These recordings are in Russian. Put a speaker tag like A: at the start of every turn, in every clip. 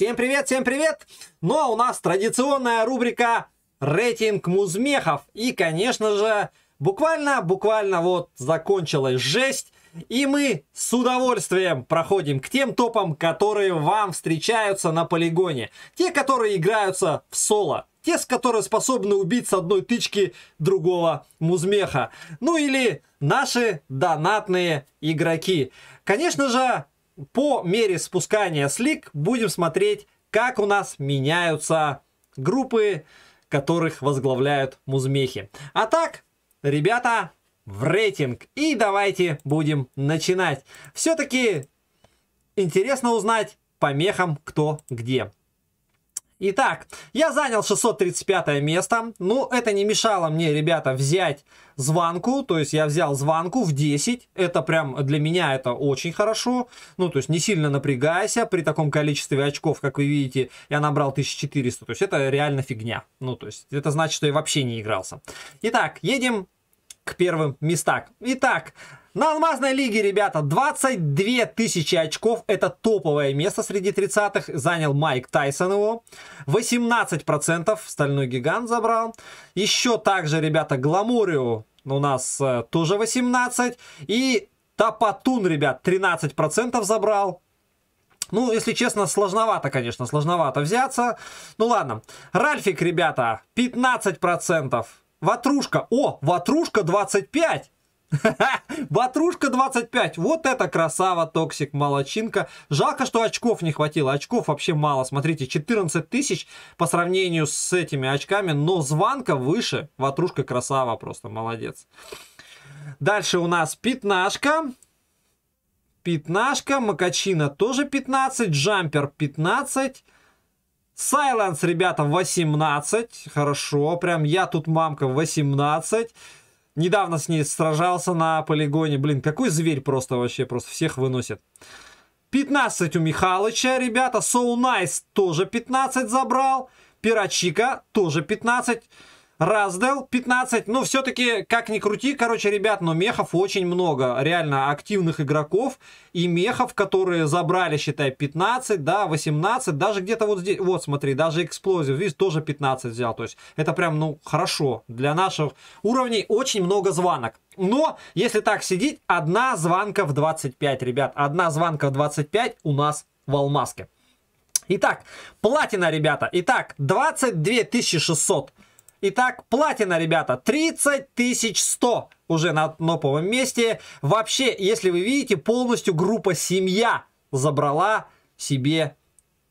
A: Всем привет, всем привет! Ну а у нас традиционная рубрика «Рейтинг музмехов». И, конечно же, буквально-буквально вот закончилась жесть. И мы с удовольствием проходим к тем топам, которые вам встречаются на полигоне. Те, которые играются в соло. Те, с которые способны убить с одной тычки другого музмеха. Ну или наши донатные игроки. Конечно же, по мере спускания слик будем смотреть, как у нас меняются группы, которых возглавляют музмехи. А так, ребята, в рейтинг. И давайте будем начинать. Все-таки интересно узнать по мехам кто где. Итак, я занял 635 место. Ну, это не мешало мне, ребята, взять званку. То есть я взял званку в 10. Это прям для меня это очень хорошо. Ну, то есть не сильно напрягайся. При таком количестве очков, как вы видите, я набрал 1400. То есть это реально фигня. Ну, то есть это значит, что я вообще не игрался. Итак, едем к первым местам. Итак, на алмазной лиге, ребята, 22 тысячи очков. Это топовое место среди 30-х. Занял Майк Тайсон его. 18% стальной гигант забрал. Еще также, ребята, Гламурио у нас э, тоже 18. И Тапатун, ребят, 13% забрал. Ну, если честно, сложновато, конечно, сложновато взяться. Ну ладно. Ральфик, ребята, 15% ватрушка. О, ватрушка 25. Батрушка 25. Вот это красава, токсик, молочинка. Жалко, что очков не хватило. Очков вообще мало. Смотрите, 14 тысяч по сравнению с этими очками. Но звонка выше. Ватрушка красава просто, молодец. Дальше у нас пятнашка. Пятнашка, Макачина тоже 15, Джампер 15, Silence, ребята, 18. Хорошо, прям я тут мамка 18. Недавно с ней сражался на полигоне. Блин, какой зверь просто вообще, просто всех выносит. 15 у Михалыча, ребята. So Nice тоже 15 забрал. Пирачика тоже 15. Раздел 15, но все-таки, как ни крути, короче, ребят, но мехов очень много, реально активных игроков и мехов, которые забрали, считай, 15, да, 18, даже где-то вот здесь, вот смотри, даже эксплозив, видишь, тоже 15 взял, то есть это прям, ну, хорошо, для наших уровней очень много звонок. Но, если так сидеть, одна звонка в 25, ребят, одна звонка в 25 у нас в алмазке. Итак, платина, ребята, итак, 22 600 Итак, платина, ребята, 30 100 уже на топовом месте. Вообще, если вы видите, полностью группа «Семья» забрала себе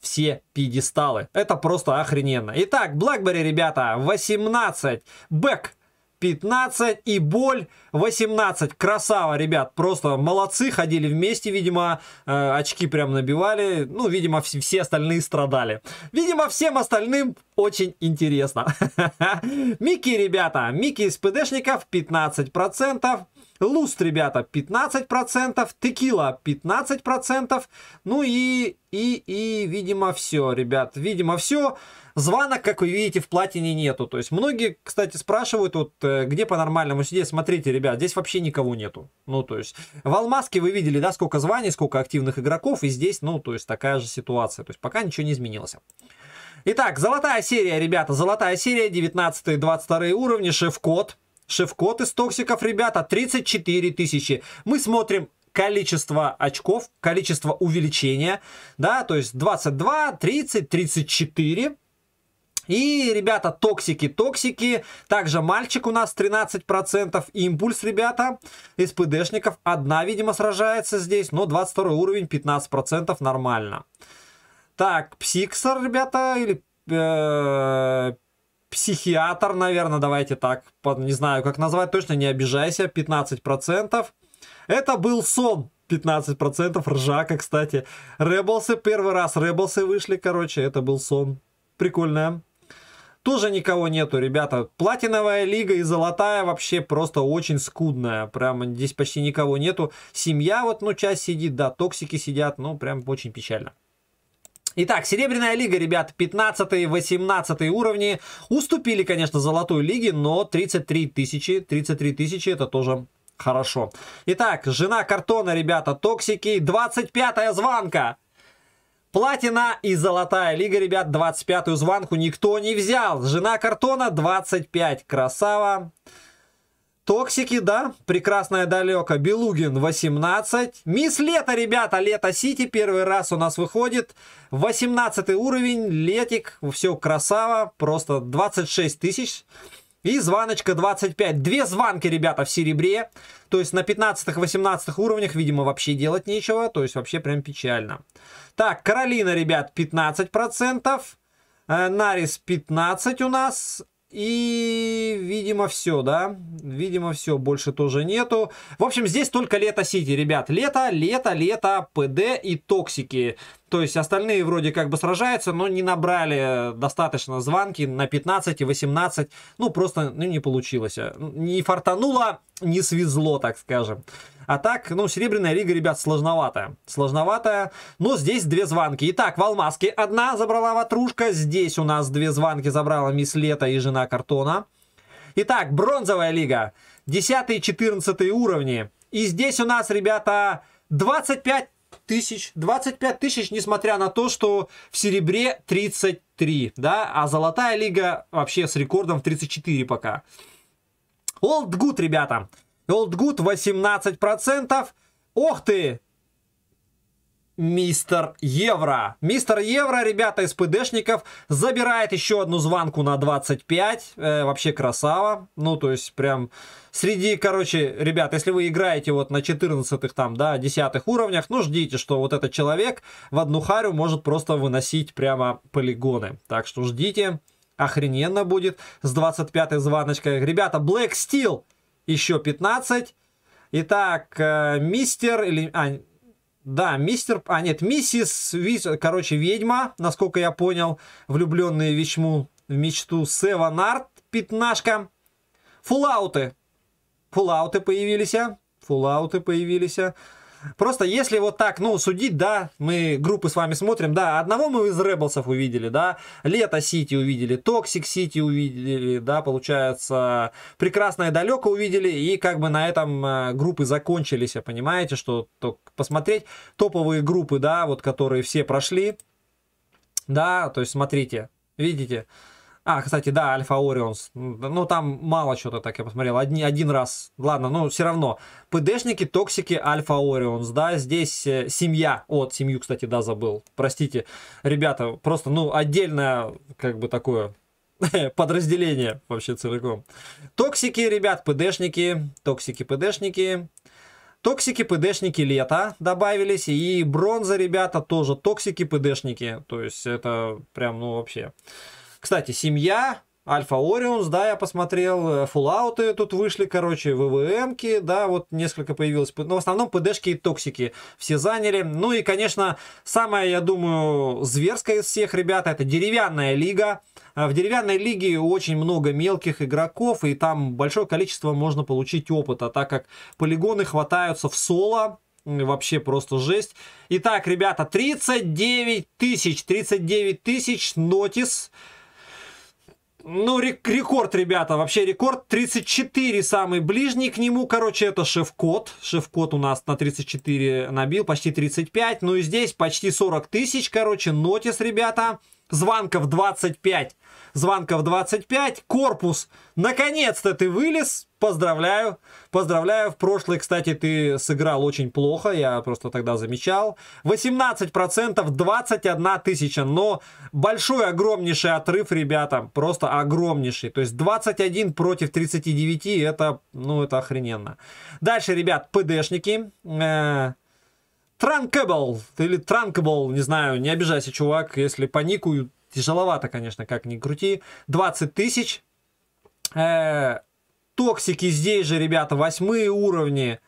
A: все пьедесталы. Это просто охрененно. Итак, BlackBerry, ребята, 18. Бэк 15 и боль 18. Красава, ребят, просто молодцы, ходили вместе, видимо, э, очки прям набивали. Ну, видимо, все остальные страдали. Видимо, всем остальным очень интересно. Микки, ребята, Микки из ПДшников 15%, Луст, ребята, 15%, текила 15%, ну и, и, и, видимо, все, ребят, видимо, все. Званок, как вы видите, в платине нету. То есть многие, кстати, спрашивают, вот э, где по-нормальному сидеть. Смотрите, ребят, здесь вообще никого нету. Ну, то есть в Алмазке вы видели, да, сколько званий, сколько активных игроков. И здесь, ну, то есть такая же ситуация. То есть пока ничего не изменилось. Итак, золотая серия, ребята, золотая серия, 19-22 уровни, шеф-код. Шеф-код из токсиков, ребята, 34 тысячи. Мы смотрим количество очков, количество увеличения, да, то есть 22, 30, 34. И, ребята, токсики, токсики. Также мальчик у нас 13%. Импульс, ребята, из ПДшников. Одна, видимо, сражается здесь, но 22 уровень, 15% нормально. Так, псиксор, ребята, или э, психиатр, наверное, давайте так, не знаю, как назвать, точно не обижайся, 15%. Это был сон, 15% ржака, кстати. Rebels'ы, первый раз Rebels'ы вышли, короче, это был сон. Прикольно. Тоже никого нету, ребята. Платиновая лига и золотая вообще просто очень скудная. Прям здесь почти никого нету. Семья вот, ну, часть сидит, да, токсики сидят, ну, прям очень печально. Итак, Серебряная лига, ребят, 15-18 уровни. Уступили, конечно, Золотой лиге, но 33 тысячи, 33 тысячи это тоже хорошо. Итак, жена картона, ребята, токсики, 25-я звонка. Платина и золотая лига, ребят, 25-ю звонку никто не взял. Жена картона 25, красава. Красава. Токсики, да, прекрасная далека, Белугин 18. Мисс Лето, ребята, Лето Сити первый раз у нас выходит. 18 уровень, Летик, все красава, просто 26 тысяч. И званочка 25. Две званки, ребята, в серебре. То есть на 15-18 уровнях, видимо, вообще делать нечего. То есть вообще прям печально. Так, Каролина, ребят, 15%. Э, Нарис 15 у нас. И, видимо, все, да? Видимо, все, больше тоже нету. В общем, здесь только лето Сити, ребят. Лето, лето, лето, ПД и токсики. То есть остальные вроде как бы сражаются, но не набрали достаточно звонки на 15 и 18. Ну, просто ну, не получилось. Не фартануло, не свезло, так скажем. А так, ну, Серебряная Лига, ребят, сложноватая. Сложноватая. Но здесь две звонки. Итак, в Алмазке одна забрала ватрушка. Здесь у нас две звонки забрала Мисс Лето и Жена Картона. Итак, Бронзовая Лига. 10-14 уровни. И здесь у нас, ребята, 25 тысяч. 25 тысяч, несмотря на то, что в серебре 33, да, а золотая лига вообще с рекордом в 34 пока. Old Good, ребята. Old Good 18%. Ох ты! Мистер Евро. Мистер Евро, ребята из ПДшников, забирает еще одну звонку на 25. Э, вообще красава. Ну, то есть, прям среди, короче, ребят, если вы играете вот на 14-х там, да, 10 уровнях, ну, ждите, что вот этот человек в одну харю может просто выносить прямо полигоны. Так что ждите. Охрененно будет с 25-й звоночкой. Ребята, Black Steel еще 15. Итак, э, мистер или... А, да, мистер... А, нет, миссис... Вис, короче, ведьма, насколько я понял. Влюбленные вещму в мечту Севен Арт, пятнашка. Фуллауты. Фуллауты появились. Фуллауты появились. Просто если вот так, ну, судить, да, мы группы с вами смотрим, да, одного мы из ребелсов увидели, да, Лето Сити увидели, Токсик Сити увидели, да, получается, Прекрасное Далеко увидели, и как бы на этом э, группы закончились, а понимаете, что посмотреть топовые группы, да, вот которые все прошли, да, то есть смотрите, видите, а, кстати, да, Альфа Орионс. Ну, там мало что-то так я посмотрел. Одни, один раз. Ладно, ну, все равно. ПДшники, токсики, Альфа Орионс. Да, здесь э, семья. Вот, семью, кстати, да, забыл. Простите. Ребята, просто, ну, отдельное, как бы такое, подразделение вообще целиком. Токсики, ребят, ПДшники. Токсики, ПДшники. Токсики, ПДшники лета добавились. И бронза, ребята, тоже токсики, ПДшники. То есть это прям, ну, вообще... Кстати, семья, Альфа Орионс, да, я посмотрел, э, Фуллауты тут вышли, короче, ВВМки, да, вот несколько появилось, но в основном ПДшки и токсики все заняли. Ну и, конечно, самая, я думаю, зверская из всех, ребята, это деревянная лига. А в деревянной лиге очень много мелких игроков, и там большое количество можно получить опыта, так как полигоны хватаются в соло, Вообще просто жесть. Итак, ребята, 39 тысяч, 39 тысяч нотис. Ну, рекорд, ребята, вообще рекорд. 34 самый ближний к нему. Короче, это шеф-код. Шеф-код у нас на 34 набил, почти 35. Ну и здесь почти 40 тысяч, короче, нотис, ребята. Ребята званков 25. Званков 25, корпус. Наконец-то ты вылез. Поздравляю. Поздравляю. В прошлый кстати, ты сыграл очень плохо. Я просто тогда замечал. 18%, 21 тысяча. Но большой, огромнейший отрыв, ребята. Просто огромнейший. То есть 21 против 39. Это, ну, это охрененно. Дальше, ребят, ПДшники. Э Транкабл или Транкабл, не знаю, не обижайся, чувак, если паникую, тяжеловато, конечно, как ни крути. 20 тысяч. Э -э токсики здесь же, ребята, восьмые уровни.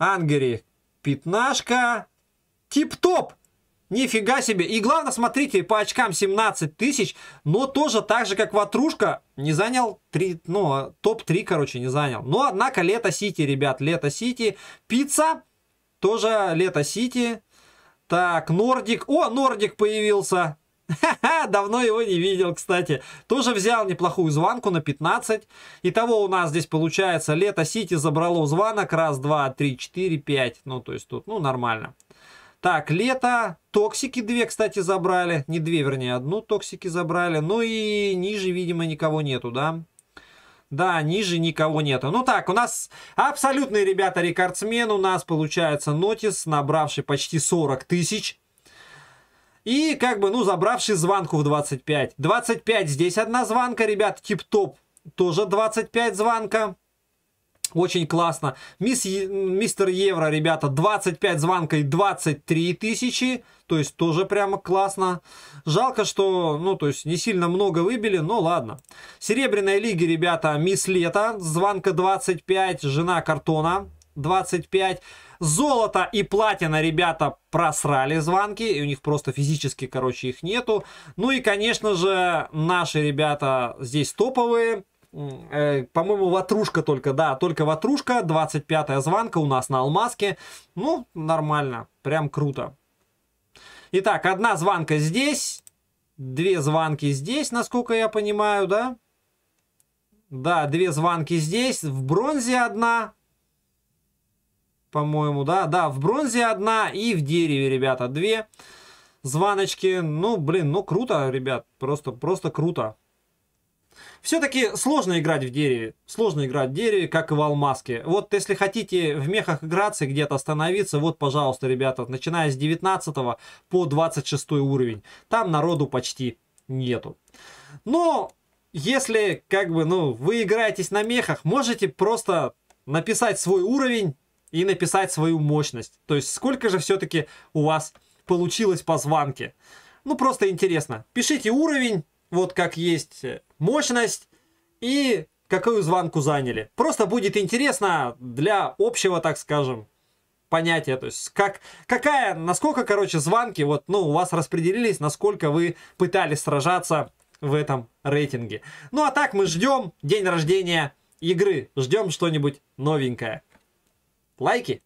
A: Ангери, пятнашка. Тип-топ. Нифига себе. И главное, смотрите, по очкам 17 тысяч, но тоже так же, как ватрушка, не занял 3, ну, а топ-3, короче, не занял. Но, однако, Лето Сити, ребят, Лето Сити. Пицца тоже лето Сити. Так, Нордик. О, Нордик появился. Ха-ха, давно его не видел, кстати. Тоже взял неплохую звонку на 15. Итого у нас здесь получается лето Сити забрало звонок. Раз, два, три, четыре, пять. Ну, то есть тут, ну, нормально. Так, лето. Токсики две, кстати, забрали. Не две, вернее, одну токсики забрали. Ну и ниже, видимо, никого нету, да? Да, ниже никого нету. Ну так, у нас абсолютный, ребята, рекордсмен. У нас получается Нотис, набравший почти 40 тысяч. И как бы, ну, забравший звонку в 25. 25 здесь одна звонка, ребят, тип-топ тоже 25 звонка. Очень классно. Мисс, мистер Евро, ребята, 25 звонка и 23 тысячи. То есть тоже прямо классно. Жалко, что, ну, то есть не сильно много выбили, но ладно. Серебряной лиги, ребята, мисс Лето, звонка 25, жена картона 25. Золото и платина, ребята, просрали звонки, и у них просто физически, короче, их нету. Ну и, конечно же, наши ребята здесь топовые э, по-моему, ватрушка только, да, только ватрушка, 25-я звонка у нас на Алмазке. Ну, нормально, прям круто. Итак, одна звонка здесь, две звонки здесь, насколько я понимаю, да? Да, две звонки здесь, в бронзе одна, по-моему, да? Да, в бронзе одна и в дереве, ребята, две звоночки. Ну, блин, ну круто, ребят, просто, просто круто. Все-таки сложно играть в дереве. Сложно играть в дереве, как и в алмазке. Вот если хотите в мехах играться и где-то остановиться, вот, пожалуйста, ребята, начиная с 19 по 26 уровень. Там народу почти нету. Но если, как бы, ну, вы играетесь на мехах, можете просто написать свой уровень и написать свою мощность. То есть, сколько же все-таки у вас получилось по звонке? Ну, просто интересно. Пишите уровень, вот как есть мощность и какую звонку заняли. Просто будет интересно для общего, так скажем, понятия. То есть, как, какая, насколько, короче, звонки вот, ну, у вас распределились, насколько вы пытались сражаться в этом рейтинге. Ну, а так мы ждем день рождения игры. Ждем что-нибудь новенькое. Лайки!